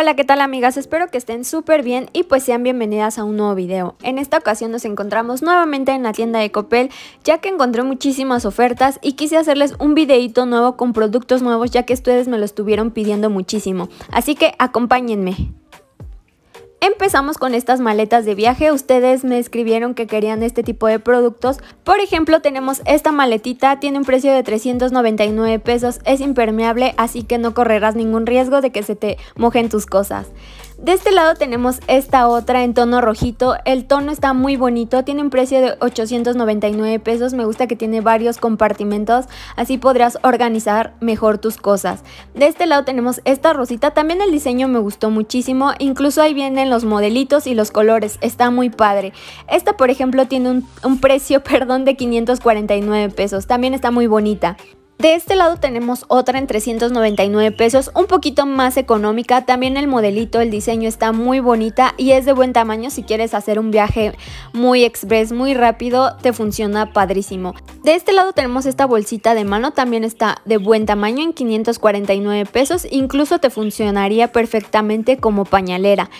Hola, ¿qué tal amigas? Espero que estén súper bien y pues sean bienvenidas a un nuevo video. En esta ocasión nos encontramos nuevamente en la tienda de Coppel, ya que encontré muchísimas ofertas y quise hacerles un videito nuevo con productos nuevos ya que ustedes me lo estuvieron pidiendo muchísimo. Así que acompáñenme. Empezamos con estas maletas de viaje, ustedes me escribieron que querían este tipo de productos, por ejemplo tenemos esta maletita, tiene un precio de 399 pesos, es impermeable así que no correrás ningún riesgo de que se te mojen tus cosas. De este lado tenemos esta otra en tono rojito, el tono está muy bonito, tiene un precio de 899 pesos, me gusta que tiene varios compartimentos, así podrás organizar mejor tus cosas. De este lado tenemos esta rosita, también el diseño me gustó muchísimo, incluso ahí vienen los modelitos y los colores, está muy padre. Esta por ejemplo tiene un, precio, perdón, de 549 pesos, también está muy bonita. De este lado tenemos otra en 399 pesos, un poquito más económica, también el modelito, el diseño está muy bonita y es de buen tamaño si quieres hacer un viaje muy express, muy rápido, te funciona padrísimo. De este lado tenemos esta bolsita de mano, también está de buen tamaño en 549 pesos, incluso te funcionaría perfectamente como pañalera.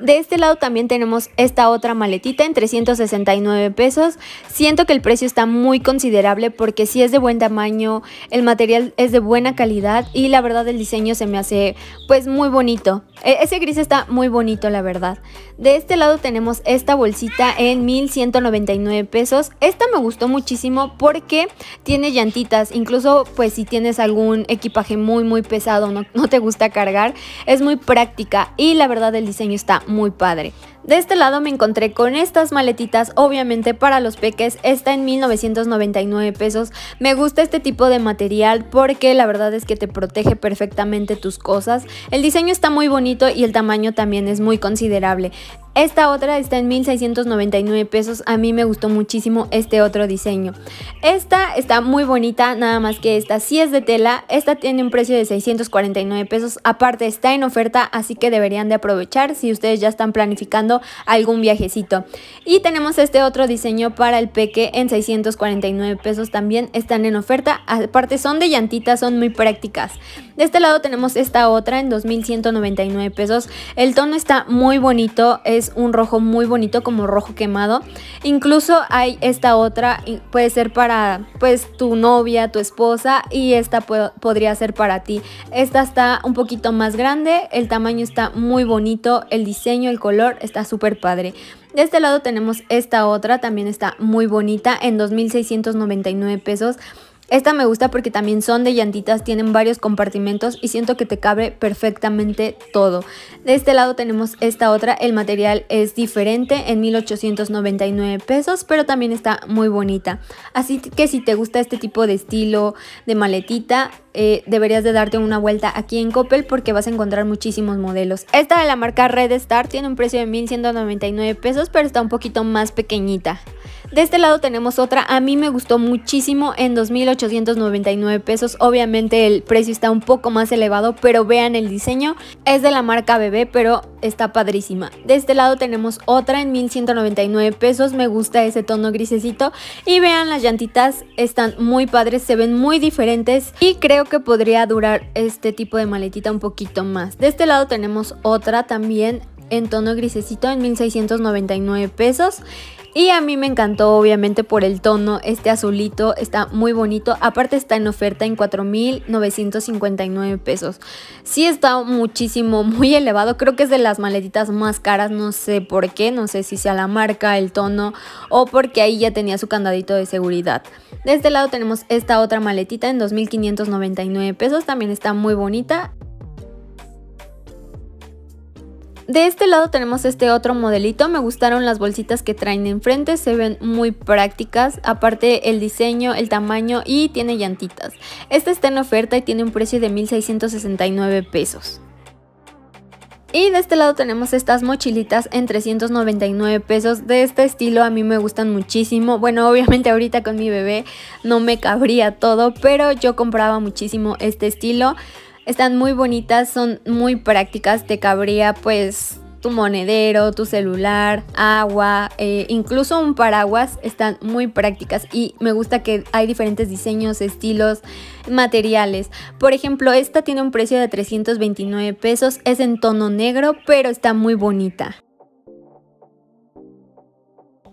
De este lado también tenemos esta otra maletita en 369 pesos. Siento que el precio está muy considerable porque si es de buen tamaño, el material es de buena calidad y la verdad el diseño se me hace pues muy bonito. E, ese gris está muy bonito la verdad. De este lado tenemos esta bolsita en 1199 pesos. Esta me gustó muchísimo porque tiene llantitas, incluso pues si tienes algún equipaje muy muy pesado, no, no te gusta cargar, es muy práctica y la verdad el diseño está muy padre. De este lado me encontré con estas maletitas, obviamente para los peques, está en 1999 pesos. Me gusta este tipo de material porque la verdad es que te protege perfectamente tus cosas. El diseño está muy bonito y el tamaño también es muy considerable. Esta otra está en 1699 pesos. A mí me gustó muchísimo este otro diseño. Esta está muy bonita, nada más que esta sí es de tela. Esta tiene un precio de 649 pesos. Aparte está en oferta, así que deberían de aprovechar si ustedes ya están planificando algún viajecito. Y tenemos este otro diseño para el peque en 649 pesos. También están en oferta. Aparte son de llantitas, son muy prácticas. De este lado tenemos esta otra en 2199 pesos. El tono está muy bonito, un rojo muy bonito como rojo quemado. Incluso hay esta otra, puede ser para pues tu novia, tu esposa y esta podría ser para ti. Esta está un poquito más grande, el tamaño está muy bonito, el diseño, el color está súper padre. De este lado tenemos esta otra, también está muy bonita en 2.699 pesos. Esta me gusta porque también son de llantitas, tienen varios compartimentos y siento que te cabe perfectamente todo. De este lado tenemos esta otra, el material es diferente en 1899 pesos, pero también está muy bonita. Así que si te gusta este tipo de estilo de maletita, eh, deberías de darte una vuelta aquí en Coppel porque vas a encontrar muchísimos modelos. Esta de la marca Red Star tiene un precio de 1199 pesos, pero está un poquito más pequeñita. De este lado tenemos otra, a mí me gustó muchísimo en 2.899 pesos, obviamente el precio está un poco más elevado, pero vean el diseño, es de la marca Bebé, pero está padrísima. De este lado tenemos otra en 1199 pesos, me gusta ese tono grisecito. Y vean las llantitas, están muy padres, se ven muy diferentes y creo que podría durar este tipo de maletita un poquito más. De este lado tenemos otra también en tono grisecito en 1699 pesos. Y a mí me encantó obviamente por el tono, este azulito está muy bonito, aparte está en oferta en 4.959 pesos. Sí está muchísimo, muy elevado, creo que es de las maletitas más caras, no sé por qué, no sé si sea la marca, el tono o porque ahí ya tenía su candadito de seguridad. De este lado tenemos esta otra maletita en 2.599 pesos, también está muy bonita. De este lado tenemos este otro modelito, me gustaron las bolsitas que traen enfrente, se ven muy prácticas, aparte el diseño, el tamaño y tiene llantitas. Esta está en oferta y tiene un precio de 1,669 pesos. Y de este lado tenemos estas mochilitas en 399 pesos. De este estilo a mí me gustan muchísimo. Bueno, obviamente ahorita con mi bebé no me cabría todo, pero yo compraba muchísimo este estilo. Están muy bonitas, son muy prácticas, te cabría pues tu monedero, tu celular, agua, eh, incluso un paraguas, están muy prácticas y me gusta que hay diferentes diseños, estilos, materiales. Por ejemplo, esta tiene un precio de 329 pesos, es en tono negro, pero está muy bonita.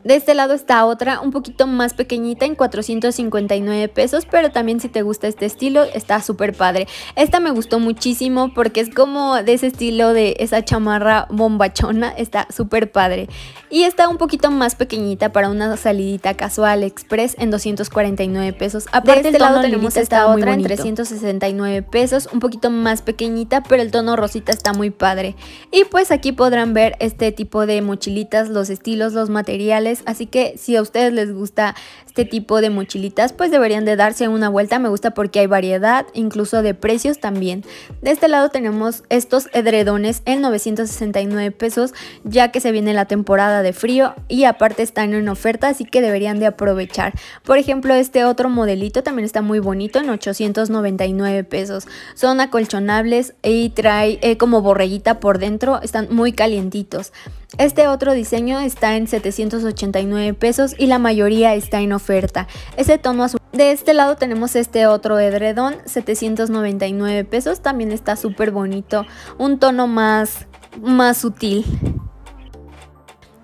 De este lado está otra, un poquito más pequeñita en 459 pesos, pero también si te gusta este estilo está súper padre. Esta me gustó muchísimo porque es como de ese estilo de esa chamarra bombachona, está súper padre. Y está un poquito más pequeñita para una salidita casual express en 249 pesos. Aparte de este lado tenemos esta otra en 369 pesos, un poquito más pequeñita, pero el tono rosita está muy padre. Y pues aquí podrán ver este tipo de mochilitas, los estilos, los materiales así que si a ustedes les gusta este tipo de mochilitas, pues deberían de darse una vuelta, me gusta porque hay variedad, incluso de precios también. De este lado tenemos estos edredones en 969 pesos, ya que se viene la temporada de frío y aparte están en oferta, así que deberían de aprovechar. Por ejemplo, este otro modelito también está muy bonito en 899 pesos. Son acolchonables y trae eh, como borreguita por dentro, están muy calientitos. Este otro diseño está en 789 pesos y la mayoría está en oferta. Ese tono azul. De este lado tenemos este otro edredón, 799 pesos, también está súper bonito, un tono más, más sutil.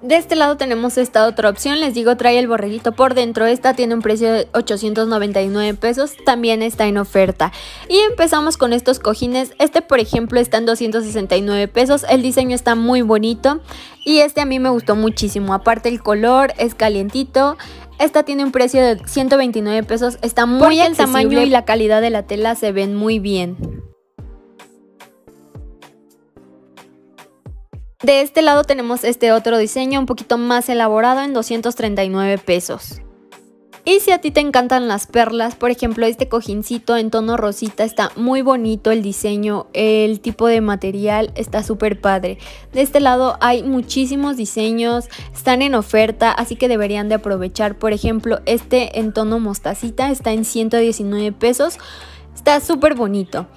De este lado tenemos esta otra opción, les digo trae el borreguito por dentro, esta tiene un precio de 899 pesos, también está en oferta. Y empezamos con estos cojines, este por ejemplo está en 269 pesos, el diseño está muy bonito y este a mí me gustó muchísimo, aparte el color es calientito, esta tiene un precio de 129 pesos, está muy bien el tamaño y la calidad de la tela se ven muy bien. De este lado tenemos este otro diseño un poquito más elaborado en 239 pesos. Y si a ti te encantan las perlas, por ejemplo este cojincito en tono rosita está muy bonito el diseño, el tipo de material está súper padre. De este lado hay muchísimos diseños, están en oferta, así que deberían de aprovechar. Por ejemplo este en tono mostacita está en 119 pesos. Está súper bonito.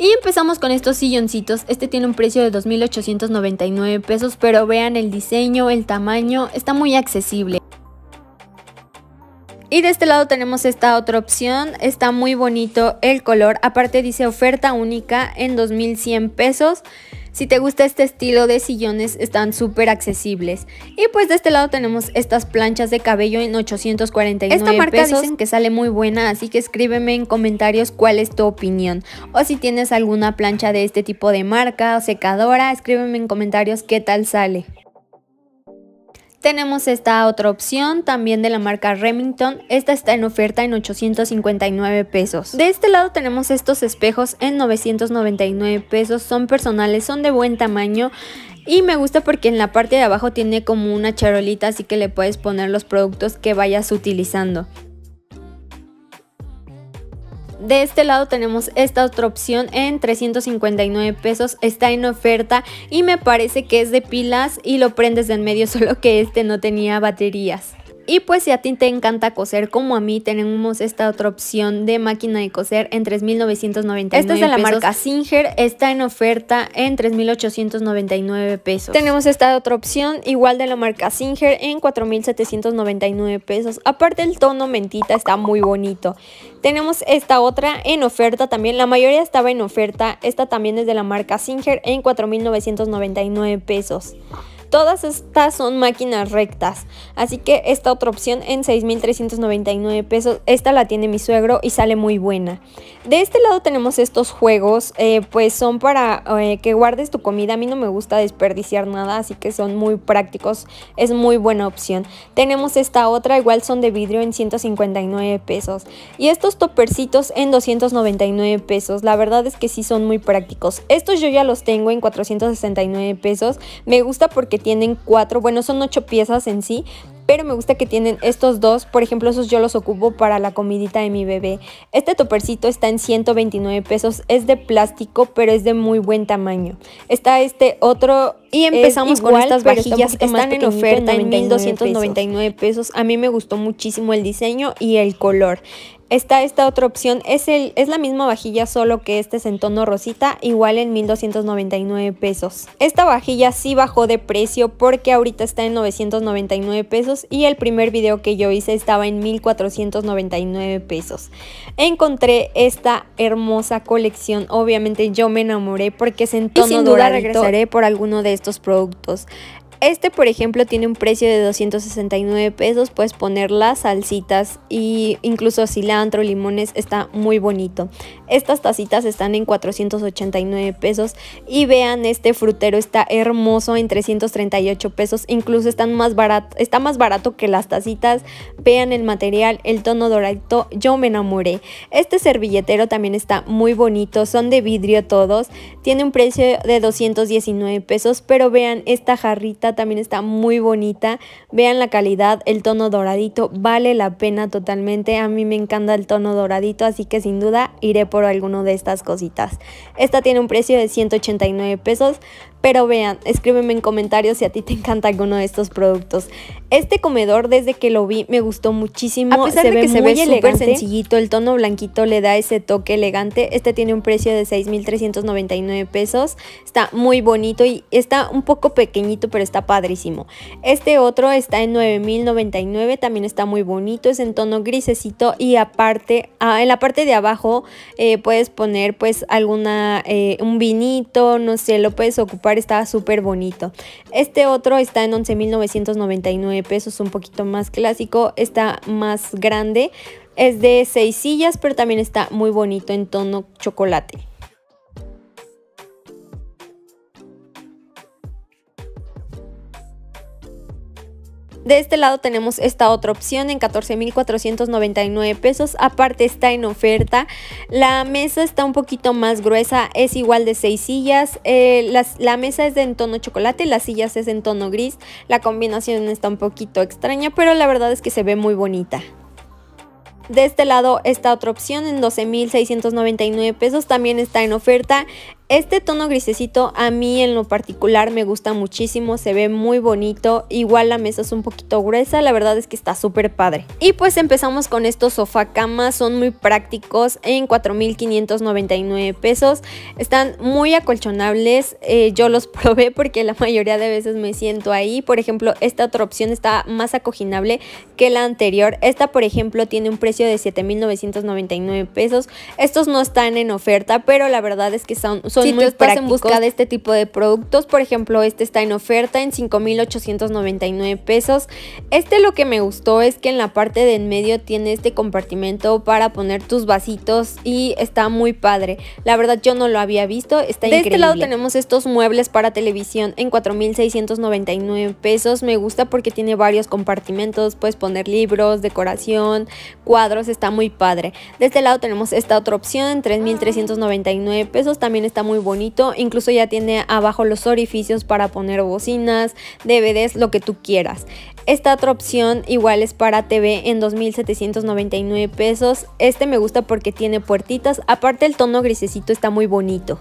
Y empezamos con estos silloncitos. Este tiene un precio de 2.899 pesos, pero vean el diseño, el tamaño, está muy accesible. Y de este lado tenemos esta otra opción, está muy bonito el color, aparte dice oferta única en 2100 pesos. Si te gusta este estilo de sillones están súper accesibles. Y pues de este lado tenemos estas planchas de cabello en 849 Esta marca dicen que sale muy buena, así que escríbeme en comentarios cuál es tu opinión. O si tienes alguna plancha de este tipo de marca o secadora, escríbeme en comentarios qué tal sale. Tenemos esta otra opción también de la marca Remington. Esta está en oferta en 859 pesos. De este lado tenemos estos espejos en 999 pesos. Son personales, son de buen tamaño. Y me gusta porque en la parte de abajo tiene como una charolita así que le puedes poner los productos que vayas utilizando de este lado tenemos esta otra opción en 359 pesos, está en oferta y me parece que es de pilas y lo prendes de en medio, solo que este no tenía baterías. Y pues si a ti te encanta coser como a mí, tenemos esta otra opción de máquina de coser en 3.999 pesos. Esta es de la marca Singer, está en oferta en 3.899 pesos. Tenemos esta otra opción igual de la marca Singer en 4.799 pesos. Aparte el tono mentita está muy bonito. Tenemos esta otra en oferta también, la mayoría estaba en oferta. Esta también es de la marca Singer en 4.999 pesos. Todas estas son máquinas rectas, así que esta otra opción en 6.399 pesos, esta la tiene mi suegro y sale muy buena. De este lado tenemos estos juegos, eh, pues son para eh, que guardes tu comida, a mí no me gusta desperdiciar nada, así que son muy prácticos, es muy buena opción. Tenemos esta otra, igual son de vidrio en 159 pesos y estos topercitos en 299 pesos, la verdad es que sí son muy prácticos. Estos yo ya los tengo en 469 pesos, me gusta porque tienen cuatro, bueno, son ocho piezas en sí, pero me gusta que tienen estos dos, por ejemplo, esos yo los ocupo para la comidita de mi bebé. Este topercito está en 129 pesos, es de plástico, pero es de muy buen tamaño. Está este otro y empezamos con estas vajillas que están en oferta en 1299 pesos. A mí me gustó muchísimo el diseño y el color. Está esta otra opción, es, el, es la misma vajilla solo que este es en tono rosita, igual en 1299 pesos. Esta vajilla sí bajó de precio porque ahorita está en 999 pesos y el primer video que yo hice estaba en 1499 pesos. Encontré esta hermosa colección, obviamente yo me enamoré porque es en tono y sin duda regresaré eh, por alguno de estos productos. Este, por ejemplo, tiene un precio de 269 pesos. Puedes poner las salsitas e incluso cilantro, limones. Está muy bonito. Estas tacitas están en 489 pesos. Y vean, este frutero está hermoso en 338 pesos. Incluso están más barato, está más barato que las tacitas. Vean el material, el tono dorado. Yo me enamoré. Este servilletero también está muy bonito. Son de vidrio todos. Tiene un precio de 219 pesos. Pero vean esta jarrita también está muy bonita. Vean la calidad, el tono doradito vale la pena totalmente. A mí me encanta el tono doradito, así que sin duda iré por alguno de estas cositas. Esta tiene un precio de 189 pesos, pero vean, escríbeme en comentarios si a ti te encanta alguno de estos productos. Este comedor, desde que lo vi, me gustó muchísimo. A pesar de que se ve súper sencillito, el tono blanquito le da ese toque elegante. Este tiene un precio de 6,399 pesos. Está muy bonito y está un poco pequeñito, pero está padrísimo. Este otro está en 9,099. También está muy bonito. Es en tono grisecito y aparte, ah, en la parte de abajo eh, puedes poner pues alguna, eh, un vinito, no sé, lo puedes ocupar estaba súper bonito. Este otro está en 11.999 pesos, un poquito más clásico, está más grande. Es de seis sillas, pero también está muy bonito en tono chocolate. De este lado tenemos esta otra opción en 14.499 pesos. Aparte está en oferta. La mesa está un poquito más gruesa. Es igual de 6 sillas. Eh, la mesa es de en tono chocolate. Las sillas es en tono gris. La combinación está un poquito extraña. Pero la verdad es que se ve muy bonita. De este lado esta otra opción en 12.699 pesos también está en oferta. Este tono grisecito a mí en lo particular me gusta muchísimo, se ve muy bonito, igual la mesa es un poquito gruesa, la verdad es que está súper padre. Y pues empezamos con estos sofá cama, son muy prácticos en 4.599 pesos, están muy acolchonables, eh, yo los probé porque la mayoría de veces me siento ahí, por ejemplo esta otra opción está más acoginable que la anterior, esta por ejemplo tiene un precio de 7.999 pesos, estos no están en oferta, pero la verdad es que son si tú estás en busca de este tipo de productos, por ejemplo, este está en oferta en 5.899 pesos. Este lo que me gustó es que en la parte de en medio tiene este compartimento para poner tus vasitos y está muy padre. La verdad yo no lo había visto, está increíble. De este lado tenemos estos muebles para televisión en 4.699 pesos. Me gusta porque tiene varios compartimentos, puedes poner libros, decoración, cuadros, está muy padre. De este lado tenemos esta otra opción ah. en 3.399 pesos, también está muy bonito, incluso ya tiene abajo los orificios para poner bocinas, DVDs, lo que tú quieras. Esta otra opción igual es para TV en 2.799 pesos. Este me gusta porque tiene puertitas, aparte el tono grisecito está muy bonito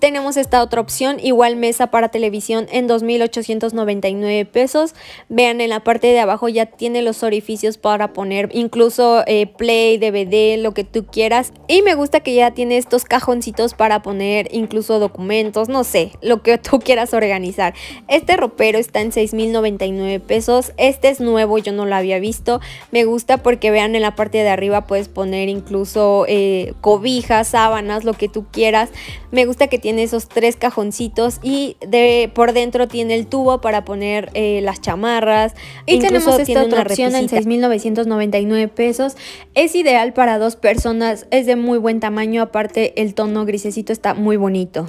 tenemos esta otra opción, igual mesa para televisión en 2.899 pesos. Vean en la parte de abajo ya tiene los orificios para poner incluso eh, play, DVD, lo que tú quieras. Y me gusta que ya tiene estos cajoncitos para poner incluso documentos, no sé, lo que tú quieras organizar. Este ropero está en 6.099 pesos. Este es nuevo, yo no lo había visto. Me gusta porque vean en la parte de arriba puedes poner incluso eh, cobijas, sábanas, lo que tú quieras. Me gusta que tiene tiene esos tres cajoncitos y de, por dentro tiene el tubo para poner eh, las chamarras. Y tenemos esta opción en 6.999 pesos. Es ideal para dos personas, es de muy buen tamaño, aparte el tono grisecito está muy bonito.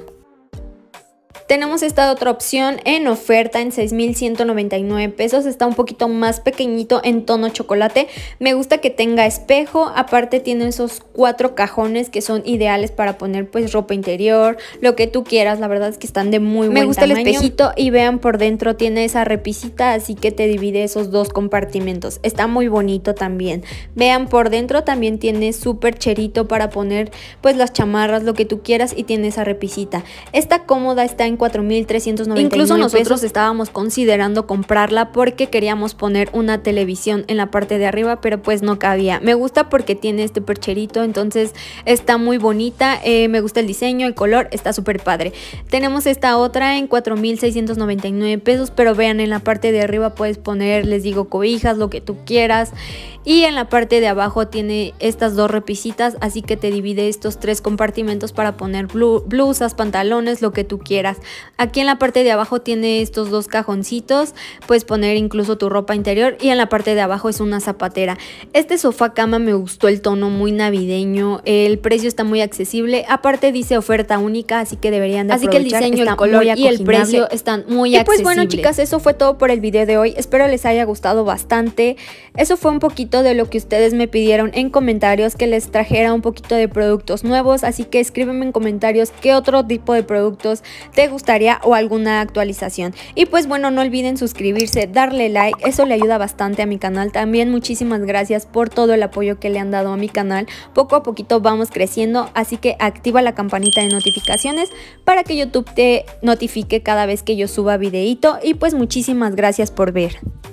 Tenemos esta otra opción en oferta en 6.199 pesos. Está un poquito más pequeñito en tono chocolate. Me gusta que tenga espejo. Aparte tiene esos cuatro cajones que son ideales para poner pues ropa interior, lo que tú quieras. La verdad es que están de muy Me gusta el espejito y vean por dentro tiene esa repisita, así que te divide esos dos compartimentos. Está muy bonito también. Vean por dentro también tiene súper cherito para poner pues las chamarras, lo que tú quieras y tiene esa repisita. Está cómoda está en 4.399 Incluso nosotros estábamos considerando comprarla porque queríamos poner una televisión en la parte de arriba, pero pues no cabía. Me gusta porque tiene este percherito, entonces está muy bonita. Eh, me gusta el diseño, el color, está súper padre. Tenemos esta otra en 4.699 pesos, pero vean, en la parte de arriba puedes poner, les digo, cobijas, lo que tú quieras. Y en la parte de abajo tiene estas dos repisitas, así que te divide estos tres compartimentos para poner blusas, pantalones, lo que tú quieras. Aquí en la parte de abajo tiene estos dos cajoncitos, puedes poner incluso tu ropa interior y en la parte de abajo es una zapatera. Este sofá cama me gustó el tono muy navideño, el precio está muy accesible, aparte dice oferta única, así que deberían de Así que el diseño, el color y el precio están muy accesibles. Y pues bueno chicas, eso fue todo por el video de hoy, espero les haya gustado bastante. Eso fue un poquito de lo que ustedes me pidieron en comentarios, que les trajera un poquito de productos nuevos, así que escríbeme en comentarios qué otro tipo de productos te gustaría o alguna actualización. Y pues bueno, no olviden suscribirse, darle like, eso le ayuda bastante a mi canal. También muchísimas gracias por todo el apoyo que le han dado a mi canal. Poco a poquito vamos creciendo, así que activa la campanita de notificaciones para que YouTube te notifique cada vez que yo suba videito. Y pues muchísimas gracias por ver.